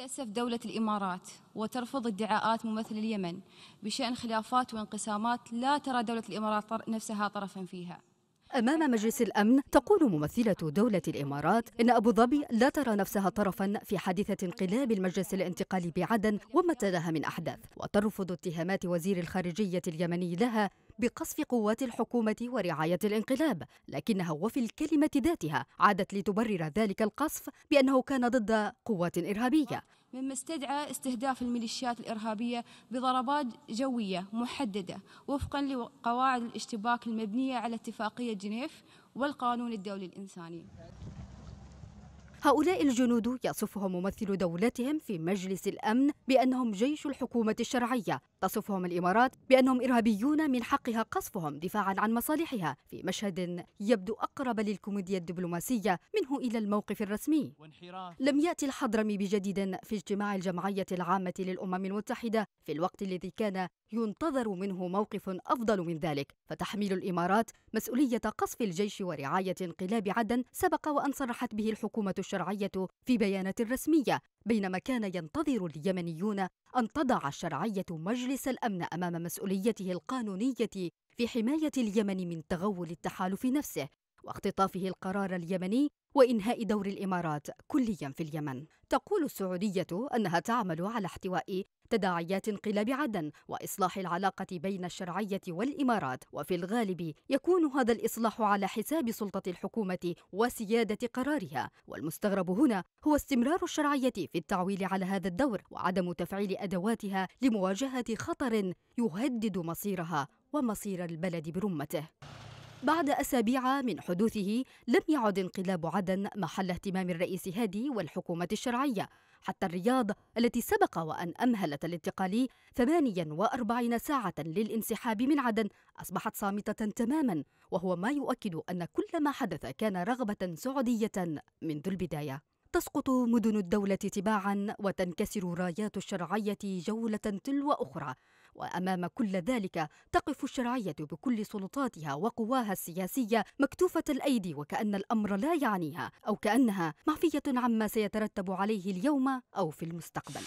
تأسف دولة الإمارات وترفض ادعاءات ممثل اليمن بشأن خلافات وانقسامات لا ترى دولة الإمارات نفسها طرفا فيها أمام مجلس الأمن تقول ممثلة دولة الإمارات إن أبو ظبي لا ترى نفسها طرفا في حادثة انقلاب المجلس الانتقالي بعدن وما تلاها من أحداث وترفض اتهامات وزير الخارجية اليمني لها بقصف قوات الحكومة ورعاية الانقلاب لكنها وفي الكلمة ذاتها عادت لتبرر ذلك القصف بأنه كان ضد قوات إرهابية مما استدعى استهداف الميليشيات الإرهابية بضربات جوية محددة وفقا لقواعد الاشتباك المبنية على اتفاقية جنيف والقانون الدولي الإنساني هؤلاء الجنود يصفهم ممثل دولتهم في مجلس الأمن بأنهم جيش الحكومة الشرعية تصفهم الإمارات بأنهم إرهابيون من حقها قصفهم دفاعا عن مصالحها في مشهد يبدو أقرب للكوميديا الدبلوماسية منه إلى الموقف الرسمي لم يأتي الحضرمي بجديد في اجتماع الجمعية العامة للأمم المتحدة في الوقت الذي كان ينتظر منه موقف أفضل من ذلك فتحميل الإمارات مسؤولية قصف الجيش ورعاية انقلاب عدن سبق وأن صرحت به الحكومة الشرعية في بيانات رسمية بينما كان ينتظر اليمنيون أن تضع الشرعية مجلس الأمن أمام مسؤوليته القانونية في حماية اليمن من تغول التحالف نفسه واختطافه القرار اليمني وإنهاء دور الإمارات كليا في اليمن تقول السعودية أنها تعمل على احتواء تداعيات انقلاب عدن وإصلاح العلاقة بين الشرعية والإمارات وفي الغالب يكون هذا الإصلاح على حساب سلطة الحكومة وسيادة قرارها والمستغرب هنا هو استمرار الشرعية في التعويل على هذا الدور وعدم تفعيل أدواتها لمواجهة خطر يهدد مصيرها ومصير البلد برمته بعد أسابيع من حدوثه لم يعد انقلاب عدن محل اهتمام الرئيس هادي والحكومة الشرعية حتى الرياض التي سبق وأن أمهلت الانتقالي 48 ساعة للانسحاب من عدن أصبحت صامتة تماما وهو ما يؤكد أن كل ما حدث كان رغبة سعودية منذ البداية تسقط مدن الدولة تباعا وتنكسر رايات الشرعية جولة تلو أخرى وامام كل ذلك تقف الشرعيه بكل سلطاتها وقواها السياسيه مكتوفه الايدي وكان الامر لا يعنيها او كانها معفيه عما سيترتب عليه اليوم او في المستقبل